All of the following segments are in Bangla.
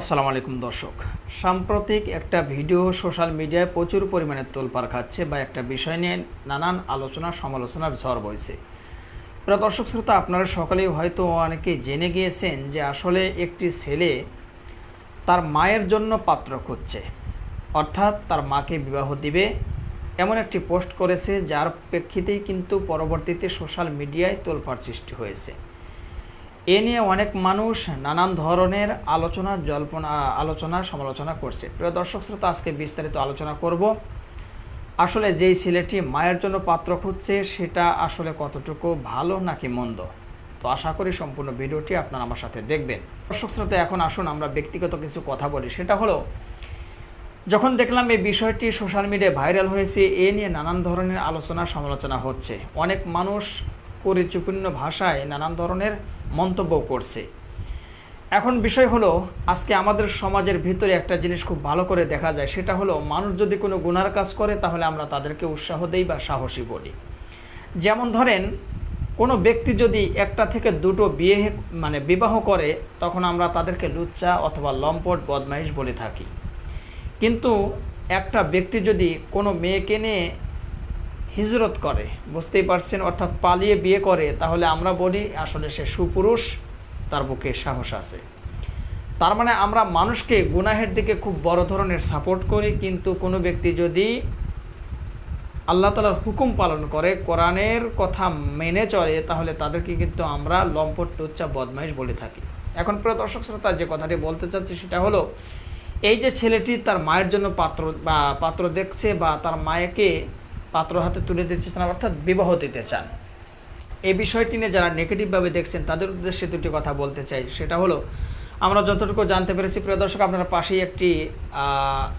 আসসালামু আলাইকুম দর্শক সাম্প্রতিক একটা ভিডিও সোশ্যাল মিডিয়ায় প্রচুর পরিমাণে তোলপাড় খাচ্ছে বা একটা বিষয় নিয়ে নানান আলোচনা সমালোচনার ঝড় বইছে প্রায় দর্শক শ্রোতা আপনারা সকালেই হয়তো অনেকে জেনে গিয়েছেন যে আসলে একটি ছেলে তার মায়ের জন্য পাত্র খুঁজছে অর্থাৎ তার মাকে বিবাহ দিবে এমন একটি পোস্ট করেছে যার প্রেক্ষিতেই কিন্তু পরবর্তীতে সোশ্যাল মিডিয়ায় তোলপাড় সৃষ্টি হয়েছে এ নিয়ে অনেক মানুষ নানান ধরনের আলোচনা জল্পনা আলোচনা সমালোচনা করছে প্রিয় দর্শক শ্রোতা আজকে বিস্তারিত আলোচনা করব আসলে যেই ছেলেটি মায়ের জন্য পাত্র খুঁজছে সেটা আসলে কতটুকু ভালো নাকি মন্দ তো আশা করি সম্পূর্ণ ভিডিওটি আপনারা আমার সাথে দেখবেন দর্শক শ্রোতা এখন আসুন আমরা ব্যক্তিগত কিছু কথা বলি সেটা হলো যখন দেখলাম এই বিষয়টি সোশ্যাল মিডিয়ায় ভাইরাল হয়েছে এ নিয়ে নানান ধরনের আলোচনা সমালোচনা হচ্ছে অনেক মানুষ কুরুচিপূর্ণ ভাষায় নানান ধরনের মন্তব্য করছে এখন বিষয় হলো আজকে আমাদের সমাজের ভিতরে একটা জিনিস খুব ভালো করে দেখা যায় সেটা হলো মানুষ যদি কোনো গুনার কাজ করে তাহলে আমরা তাদেরকে উৎসাহ দেই বা সাহসী বলি যেমন ধরেন কোনো ব্যক্তি যদি একটা থেকে দুটো বিয়ে মানে বিবাহ করে তখন আমরা তাদেরকে লুচ্চা অথবা লম্পট বদমাইশ বলে থাকি কিন্তু একটা ব্যক্তি যদি কোনো মেয়েকে নিয়ে হিজরত করে বুঝতেই পারছেন অর্থাৎ পালিয়ে বিয়ে করে তাহলে আমরা বলি আসলে সে সুপুরুষ তার বুকে সাহস আছে তার মানে আমরা মানুষকে গুনাহের দিকে খুব বড় ধরনের সাপোর্ট করি কিন্তু কোনো ব্যক্তি যদি আল্লাহ তালার হুকুম পালন করে কোরআনের কথা মেনে চলে তাহলে তাদেরকে কিন্তু আমরা লম্পট টুচ্চা বদমাইশ বলে থাকি এখন প্রিয় দর্শক শ্রোতা যে কথাটি বলতে চাচ্ছি সেটা হলো এই যে ছেলেটি তার মায়ের জন্য পাত্র বা পাত্র দেখছে বা তার মায়েকে পাত্র হাতে তুলে দিতে চান অর্থাৎ বিবাহ দিতে চান এই বিষয়টি নিয়ে যারা নেগেটিভভাবে দেখছেন তাদের উদ্দেশ্যে দুটি কথা বলতে চাই সেটা হলো আমরা যতটুকু জানতে পেরেছি প্রিয় দর্শক আপনারা পাশেই একটি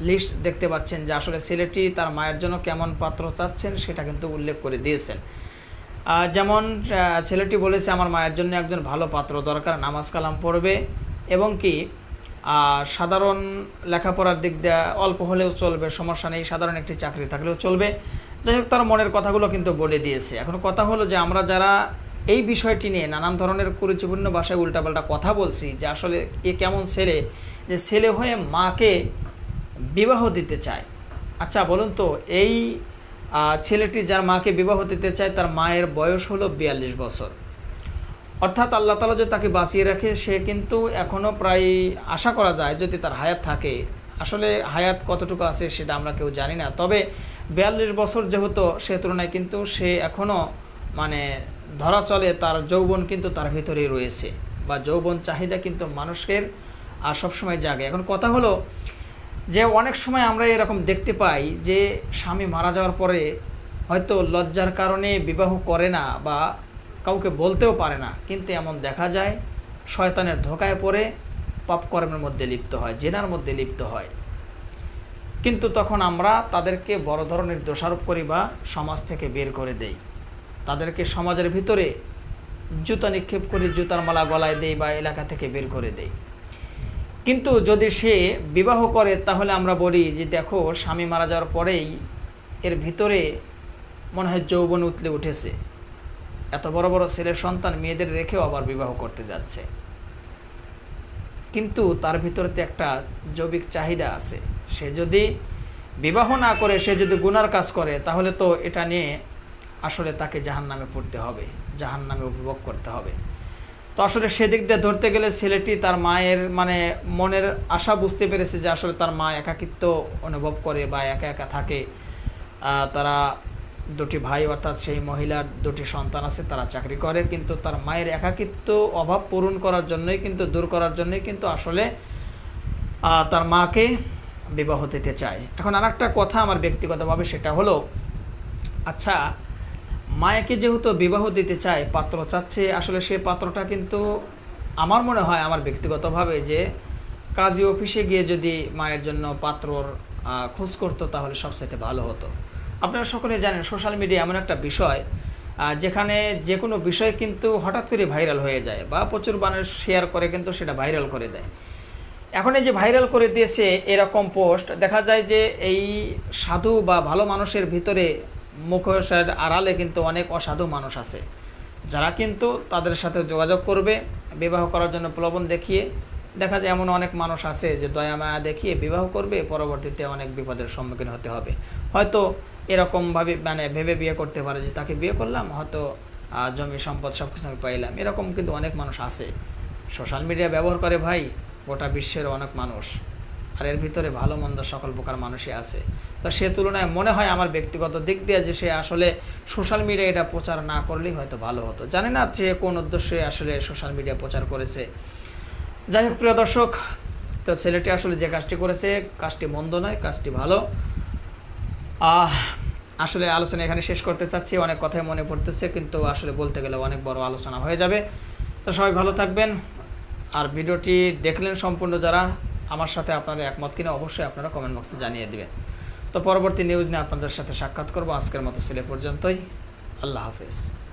লিস্ট দেখতে পাচ্ছেন যে আসলে ছেলেটি তার মায়ের জন্য কেমন পাত্র চাচ্ছেন সেটা কিন্তু উল্লেখ করে দিয়েছেন যেমন ছেলেটি বলেছে আমার মায়ের জন্য একজন ভালো পাত্র দরকার নামাজ কালাম পড়বে এবং কি সাধারণ লেখাপড়ার দিক দিয়ে অল্প হলেও চলবে সমস্যা নেই সাধারণ একটি চাকরি থাকলেও চলবে যাই হোক তার মনের কথাগুলো কিন্তু বলে দিয়েছে এখন কথা হলো যে আমরা যারা এই বিষয়টি নিয়ে নানান ধরনের কুরুচিপূর্ণ ভাষায় উল্টাপাল্টা কথা বলছি যে আসলে এ কেমন ছেলে যে ছেলে হয়ে মাকে বিবাহ দিতে চায় আচ্ছা বলুন তো এই ছেলেটি যার মাকে বিবাহ দিতে চায় তার মায়ের বয়স হলো বিয়াল্লিশ বছর অর্থাৎ আল্লাহ তালা যদি তাকে বাঁচিয়ে রাখে সে কিন্তু এখনও প্রায় আশা করা যায় যদি তার হায়াত থাকে আসলে হায়াত কতটুকু আছে সেটা আমরা কেউ জানি না তবে বিয়াল্লিশ বছর যেহেতু সে তুলনায় কিন্তু সে এখনও মানে ধরা চলে তার যৌবন কিন্তু তার ভিতরে রয়েছে বা যৌবন চাহিদা কিন্তু মানুষের আর সবসময় জাগে এখন কথা হলো যে অনেক সময় আমরা এরকম দেখতে পাই যে স্বামী মারা যাওয়ার পরে হয়তো লজ্জার কারণে বিবাহ করে না বা কাউকে বলতেও পারে না কিন্তু এমন দেখা যায় শয়তানের ধোকায় পড়ে পাপকর্মের মধ্যে লিপ্ত হয় জেনার মধ্যে লিপ্ত হয় কিন্তু তখন আমরা তাদেরকে বড় ধরনের দোষারোপ করি বা সমাজ থেকে বের করে দেই তাদেরকে সমাজের ভিতরে জুতা নিক্ষেপ করে জুতার মালা গলায় দেই বা এলাকা থেকে বের করে দেই কিন্তু যদি সে বিবাহ করে তাহলে আমরা বলি যে দেখো স্বামী মারা যাওয়ার পরেই এর ভিতরে মনে হয় যৌবন উতলে উঠেছে এত বড় বড় ছেলে সন্তান মেয়েদের রেখেও আবার বিবাহ করতে যাচ্ছে কিন্তু তার ভিতরতে একটা জৈবিক চাহিদা আছে সে যদি বিবাহ না করে সে যদি গুনার কাজ করে তাহলে তো এটা নিয়ে আসলে তাকে জাহান নামে পড়তে হবে জাহান নামে উপভোগ করতে হবে তো আসলে সেদিক দিয়ে ধরতে গেলে ছেলেটি তার মায়ের মানে মনের আশা বুঝতে পেরেছে যে আসলে তার মা একাকিত্ব অনুভব করে বা একা একা থাকে তারা দুটি ভাই অর্থাৎ সেই মহিলার দুটি সন্তান আছে তারা চাকরি করে কিন্তু তার মায়ের একাকিত্ব অভাব পূরণ করার জন্যই কিন্তু দূর করার জন্যই কিন্তু আসলে তার মাকে বিবাহ দিতে চায় এখন আর একটা কথা আমার ব্যক্তিগতভাবে সেটা হলো আচ্ছা মায়াকে যেহেতু বিবাহ দিতে চায় পাত্র চাচ্ছে আসলে সে পাত্রটা কিন্তু আমার মনে হয় আমার ব্যক্তিগতভাবে যে কাজী অফিসে গিয়ে যদি মায়ের জন্য পাত্রর খোঁজ করতো তাহলে সবচেয়ে ভালো হতো আপনারা সকলে জানেন সোশ্যাল মিডিয়া এমন একটা বিষয় যেখানে যে কোনো বিষয় কিন্তু হঠাৎ করে ভাইরাল হয়ে যায় বা প্রচুর মানুষ শেয়ার করে কিন্তু সেটা ভাইরাল করে দেয় এখন এই যে ভাইরাল করে দিয়েছে এরকম পোস্ট দেখা যায় যে এই সাধু বা ভালো মানুষের ভিতরে মুখোশের আড়ালে কিন্তু অনেক অসাধু মানুষ আছে যারা কিন্তু তাদের সাথে যোগাযোগ করবে বিবাহ করার জন্য প্রলোভন দেখিয়ে দেখা যায় এমন অনেক মানুষ আছে যে দয়া মায়া দেখিয়ে বিবাহ করবে পরবর্তীতে অনেক বিপদের সম্মুখীন হতে হবে হয়তো এরকমভাবে মানে ভেবে বিয়ে করতে পারে যে তাকে বিয়ে করলাম হয়তো জমি সম্পদ সব কিছু আমি পাইলাম এরকম কিন্তু অনেক মানুষ আছে সোশ্যাল মিডিয়া ব্যবহার করে ভাই গোটা বিশ্বের অনেক মানুষ আর এর ভিতরে ভালো মন্দ সকল প্রকার মানুষই আছে তো সে তুলনায় মনে হয় আমার ব্যক্তিগত দিক দিয়ে যে সে আসলে সোশ্যাল মিডিয়া এটা প্রচার না করলেই হয়তো ভালো হতো জানি না সে কোন উদ্দেশ্যে আসলে সোশ্যাল মিডিয়া প্রচার করেছে যাই হোক প্রিয় দর্শক তো ছেলেটি আসলে যে কাজটি করেছে কাজটি মন্দ নয় কাজটি ভালো আহ আসলে আলোচনা এখানে শেষ করতে চাচ্ছি অনেক কথাই মনে পড়তেছে কিন্তু আসলে বলতে গেলে অনেক বড় আলোচনা হয়ে যাবে তো সবাই ভালো থাকবেন আর ভিডিওটি দেখলেন সম্পূর্ণ যারা আমার সাথে আপনারা একমত কিনা অবশ্যই আপনারা কমেন্ট বক্সে জানিয়ে দেবেন তো পরবর্তী নিউজ নিয়ে আপনাদের সাথে সাক্ষাৎ করবো আজকের মতো সিলে পর্যন্তই আল্লাহ হাফেজ